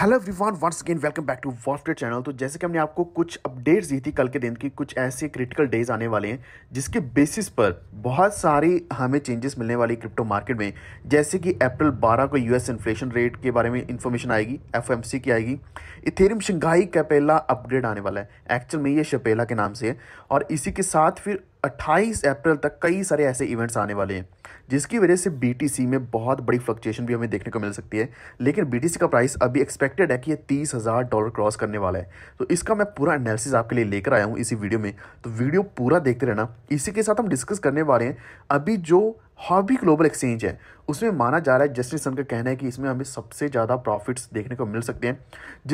hello everyone once again welcome back to वर्फ्टेड channel तो जैसे कि हमने आपको कुछ अपडेट्स दी थी कल के दिन की कुछ ऐसे क्रिटिकल डेज आने वाले हैं जिसके बेसिस पर बहुत सारी हमें चेंजेस मिलने वाली क्रिप्टो मार्केट में जैसे कि अप्रैल 12 को यूएस इन्फ्लेशन रेट के बारे में इन्फॉर्मेशन आएगी एफ की आएगी इथेरियम शंघाई कैपेला अपग्रेड आने वाला है एक्चुअल में ये शपेला के नाम से है और इसी के साथ फिर 28 अप्रैल तक कई सारे ऐसे इवेंट्स आने वाले हैं जिसकी वजह से बीटीसी में बहुत बड़ी फ्लक्चुएशन भी हमें देखने को मिल सकती है लेकिन बीटीसी का प्राइस अभी एक्सपेक्टेड है कि ये तीस हज़ार डॉलर क्रॉस करने वाला है तो इसका मैं पूरा एनालिसिस आपके लिए लेकर आया हूँ इसी वीडियो में तो वीडियो पूरा देखते रहना इसी के साथ हम डिस्कस करने वाले हैं अभी जो हॉबी ग्लोबल एक्सचेंज है उसमें माना जा रहा है जस्टिस सन का कहना है कि इसमें हमें सबसे ज़्यादा प्रॉफिट्स देखने को मिल सकते हैं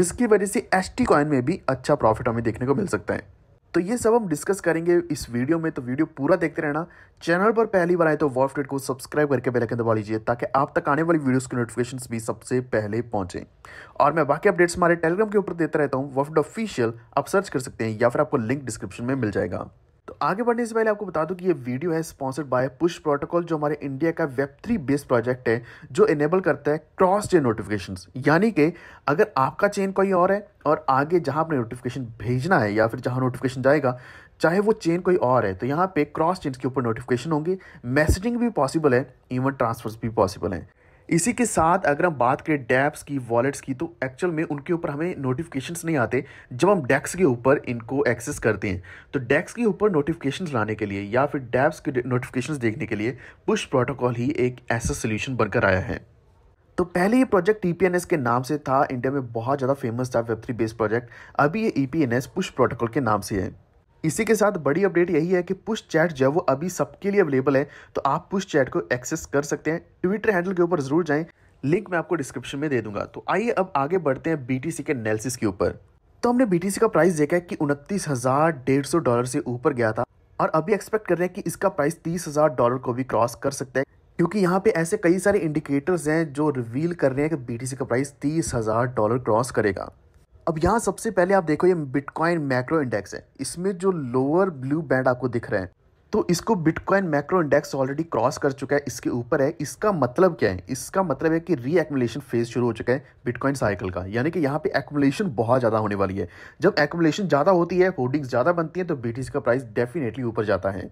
जिसकी वजह से एस कॉइन में भी अच्छा प्रॉफिट हमें देखने को मिल सकता है तो ये सब हम डिस्कस करेंगे इस वीडियो में तो वीडियो पूरा देखते रहना चैनल पर पहली बार आए तो वॉल्फ को सब्सक्राइब करके बेल आइकन दबा लीजिए ताकि आप तक आने वाली वीडियोस की नोटिफिकेशंस भी सबसे पहले पहुंचे और मैं बाकी अपडेट्स हमारे टेलीग्राम के ऊपर देता रहता हूँ वॉफ्ट ऑफिशियल आप सर्च कर सकते हैं या फिर आपको लिंक डिस्क्रिप्शन में मिल जाएगा तो आगे बढ़ने से पहले आपको बता दूं कि ये वीडियो है स्पॉन्सर्ड बाय पुश प्रोटोकॉल जो हमारे इंडिया का वेब थ्री बेस्ड प्रोजेक्ट है जो इनेबल करता है क्रॉस चेन नोटिफिकेशन यानी कि अगर आपका चेन कोई और है और आगे जहां आपने नोटिफिकेशन भेजना है या फिर जहां नोटिफिकेशन जाएगा चाहे वो चेन कोई और है तो यहाँ पे क्रॉस चेन के ऊपर नोटिफिकेशन होंगे मैसेजिंग भी पॉसिबल है इवन ट्रांसफर्स भी पॉसिबल हैं इसी के साथ अगर हम बात करें डैप्स की वॉलेट्स की तो एक्चुअल में उनके ऊपर हमें नोटिफिकेशंस नहीं आते जब हम डेक्स के ऊपर इनको एक्सेस करते हैं तो डेक्स के ऊपर नोटिफिकेशंस लाने के लिए या फिर डैप्स के नोटिफिकेशंस देखने के लिए पुश प्रोटोकॉल ही एक ऐसा सोल्यूशन बनकर आया है तो पहले ये प्रोजेक्ट ई के नाम से था इंडिया में बहुत ज़्यादा फेमस था वेब थ्री बेस्ड प्रोजेक्ट अभी ये ई पुश प्रोटोकॉल के नाम से है इसी के साथ बड़ी अपडेट यही है कि पुश चैट जो वो अभी सबके लिए अवेलेबल है तो आप पुश चैट को एक्सेस कर सकते हैं ट्विटर हैंडल के ऊपर जरूर जाएं लिंक मैं आपको डिस्क्रिप्शन में दे दूंगा तो आइए अब आगे बढ़ते हैं बीटीसी के एनालिसिस के ऊपर तो हमने बीटीसी का प्राइस देखा है कि उनतीस हजार डेढ़ सौ डॉलर से ऊपर गया था और अभी एक्सपेक्ट कर रहे हैं कि इसका प्राइस तीस हजार डॉलर को भी क्रॉस कर सकता है क्योंकि यहाँ पे ऐसे कई सारे इंडिकेटर्स हैं जो रिवील कर रहे हैं कि बीटीसी का प्राइस तीस हजार डॉलर क्रॉस करेगा अब यहाँ सबसे पहले आप देखो ये बिटकॉइन मैक्रो इंडेक्स है इसमें जो लोअर ब्लू बैंड आपको दिख रहे हैं तो इसको bitcoin macro index already cross कर चुका है इसके ऊपर है इसका मतलब क्या है इसका मतलब है कि री फेज शुरू हो चुका है बिटकॉइन साइकिल का यानी कि यहाँ पे एक्मुलेशन बहुत ज़्यादा होने वाली है जब एक्मुलेशन ज़्यादा होती है होल्डिंग्स ज़्यादा बनती है तो बी का प्राइस डेफिनेटली ऊपर जाता है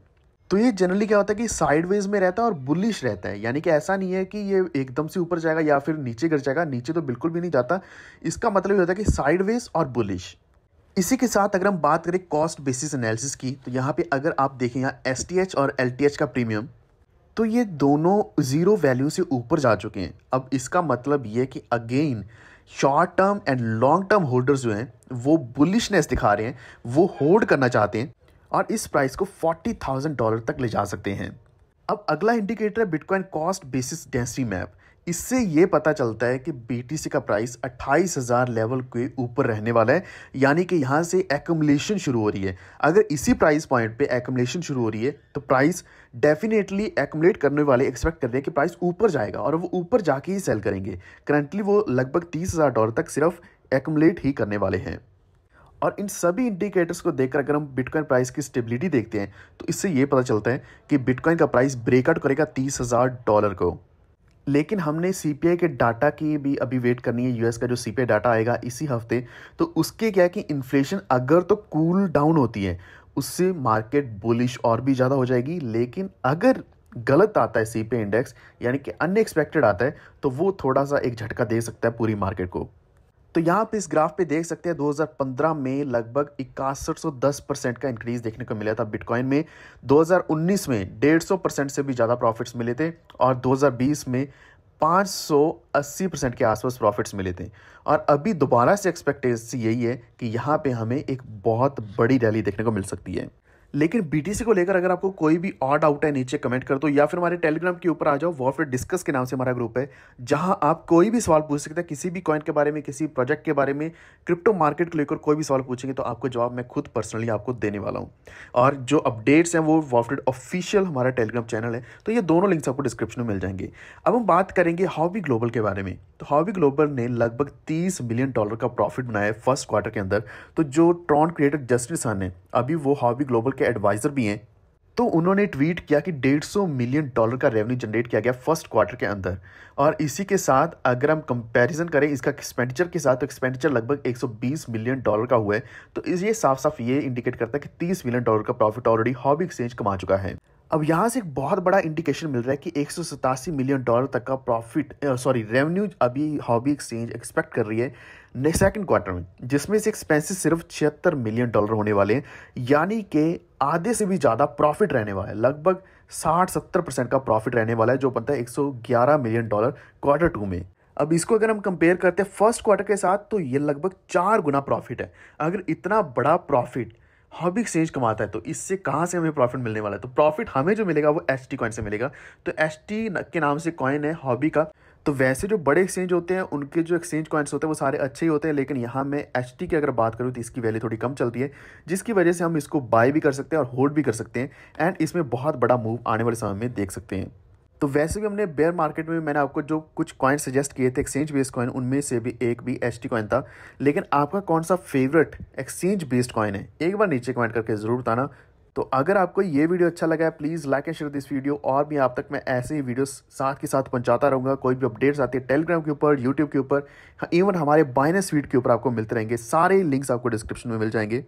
तो ये जनरली क्या होता है कि साइडवेज में रहता है और बुलिश रहता है यानी कि ऐसा नहीं है कि ये एकदम से ऊपर जाएगा या फिर नीचे गिर जाएगा नीचे तो बिल्कुल भी नहीं जाता इसका मतलब ये होता है कि साइडवेज और बुलिश इसी के साथ अगर हम बात करें कॉस्ट बेसिस एनालिसिस की तो यहाँ पे अगर आप देखें यहाँ एस और एल का प्रीमियम तो ये दोनों ज़ीरो वैल्यू से ऊपर जा चुके हैं अब इसका मतलब ये कि again short term and long term holders जो हैं वो बुलिशनेस दिखा रहे हैं वो होल्ड करना चाहते हैं और इस प्राइस को 40,000 डॉलर तक ले जा सकते हैं अब अगला इंडिकेटर है bitcoin cost basis density map इससे ये पता चलता है कि बीटीसी का प्राइस 28,000 लेवल के ऊपर रहने वाला है यानी कि यहाँ से एकमलेशन शुरू हो रही है अगर इसी प्राइस पॉइंट पे एकमलेशन शुरू हो रही है तो प्राइस डेफिनेटली एकमलेट करने वाले एक्सपेक्ट कर रहे हैं कि प्राइस ऊपर जाएगा और वो ऊपर जाके ही सेल करेंगे करंटली वो लगभग तीस डॉलर तक सिर्फ एकमलेट ही करने वाले हैं और इन सभी इंडिकेटर्स को देखकर अगर हम बिटकॉइन प्राइस की स्टेबिलिटी देखते हैं तो इससे ये पता चलता है कि बिटकॉइन का प्राइस ब्रेकआउट करेगा तीस हज़ार डॉलर को लेकिन हमने सी के डाटा की भी अभी वेट करनी है यूएस का जो सी डाटा आएगा इसी हफ्ते तो उसके क्या है कि इन्फ्लेशन अगर तो कूल cool डाउन होती है उससे मार्केट बुलिश और भी ज़्यादा हो जाएगी लेकिन अगर गलत आता है सी इंडेक्स यानी कि अनएक्सपेक्टेड आता है तो वो थोड़ा सा एक झटका दे सकता है पूरी मार्केट को तो यहाँ पे इस ग्राफ पे देख सकते हैं 2015 में लगभग इक्यासठ परसेंट का इंक्रीज देखने को मिला था बिटकॉइन में 2019 में 150 परसेंट से भी ज़्यादा प्रॉफिट्स मिले थे और 2020 में 580 परसेंट के आसपास प्रॉफिट्स मिले थे और अभी दोबारा से एक्सपेक्टेशन यही है कि यहाँ पे हमें एक बहुत बड़ी रैली देखने को मिल सकती है लेकिन बीटीसी को लेकर अगर आपको कोई भी और डाउट है नीचे कमेंट कर दो या फिर हमारे टेलीग्राम के ऊपर आ जाओ वॉर फिर डिस्कस के नाम से हमारा ग्रुप है जहां आप कोई भी सवाल पूछ सकते हैं किसी भी कॉइन के बारे में किसी प्रोजेक्ट के बारे में क्रिप्टो मार्केट को लेकर कोई भी सवाल पूछेंगे तो आपको जवाब मैं खुद पर्सनली आपको देने वाला हूँ और जो अपडेट्स हैं वो वॉफ्रेड ऑफिशियल हमारा टेलीग्राम चैनल है तो ये दोनों लिंक्स आपको डिस्क्रिप्शन में मिल जाएंगे अब हम बात करेंगे हॉबी ग्लोबल के बारे में तो हॉबी ग्लोबल ने लगभग तीस मिलियन डॉलर का प्रॉफिट बनाया फर्स्ट क्वार्टर के अंदर तो जो ट्रॉन क्रिएटर जस्टिस है अभी वो हॉबी ग्लोबल के एडवाइज़र भी हैं तो उन्होंने ट्वीट किया कि 150 मिलियन डॉलर का रेवेन्यू जनरेट किया गया फर्स्ट क्वार्टर के अंदर और इसी के साथ अगर हम कंपैरिजन करें इसका एक्सपेंडिचर के साथ तो एक्सपेंडिचर लगभग 120 मिलियन डॉलर का हुआ है तो ये साफ साफ ये इंडिकेट करता है कि 30 मिलियन डॉलर का प्रॉफिट ऑलरेडी हॉबी एक्सचेंज कमा चुका है अब यहाँ से एक बहुत बड़ा इंडिकेशन मिल रहा है कि एक मिलियन डॉलर तक का प्रॉफिट सॉरी रेवेन्यू अभी हॉबी एक्सचेंज एक्सपेक्ट कर रही है सेकंड क्वार्टर में जिसमें से एक्सपेंसेस सिर्फ छिहत्तर मिलियन डॉलर होने वाले हैं यानी कि आधे से भी ज़्यादा प्रॉफिट रहने वाला है लगभग साठ सत्तर परसेंट का प्रॉफिट रहने वाला है जो बनता है 111 मिलियन डॉलर क्वार्टर टू में अब इसको अगर हम कंपेयर करते हैं फर्स्ट क्वार्टर के साथ तो ये लगभग चार गुना प्रॉफिट है अगर इतना बड़ा प्रॉफिट हब एक्सचेंज कमाता है तो इससे कहाँ से हमें प्रॉफिट मिलने वाला है तो प्रॉफिट हमें जो मिलेगा वो एस टी कॉइन से मिलेगा तो एस टी के नाम से कॉइन है हॉबी का तो वैसे जो बड़े एक्सचेंज होते हैं उनके जो एक्सचेंज कॉइंट्स होते हैं वो सारे अच्छे ही होते हैं लेकिन यहाँ मैं एच की अगर बात करूँ तो इसकी वैल्यू थोड़ी कम चलती है जिसकी वजह से हम इसको बाय भी कर सकते हैं और होल्ड भी कर सकते हैं एंड इसमें बहुत बड़ा मूव आने वाले समय में देख सकते हैं तो वैसे भी हमने बेयर मार्केट में मैंने आपको जो कुछ कॉइन सजेस्ट किए थे एक्सचेंज बेस्ड कॉइन उनमें से भी एक भी एच कॉइन था लेकिन आपका कौन सा फेवरेट एक्सचेंज बेस्ड कॉइन है एक बार नीचे कमेंट करके ज़रूर बताना तो अगर आपको ये वीडियो अच्छा लगा है please like and share this video और भी आप तक मैं ऐसे ही वीडियोस साथ के साथ पहुंचाता रहूँगा कोई भी अपडेट्स आती है टेलीग्राम के ऊपर यूट्यूब के ऊपर इवन हाँ, हमारे बाइनस स्वीट के ऊपर आपको मिलते रहेंगे सारे लिंक्स आपको डिस्क्रिप्शन में मिल जाएंगे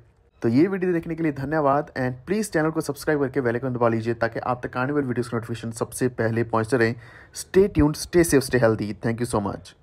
तो ये वीडियो देखने के लिए धन्यवाद एंड प्लीज़ चैनल को सब्सक्राइब करके वेलकम दबा लीजिए ताकि आप तक आने वाले वीडियोज़ की नोटिफिकेशन सबसे पहले पहुँचते रहें stay tune stay safe stay healthy thank you so much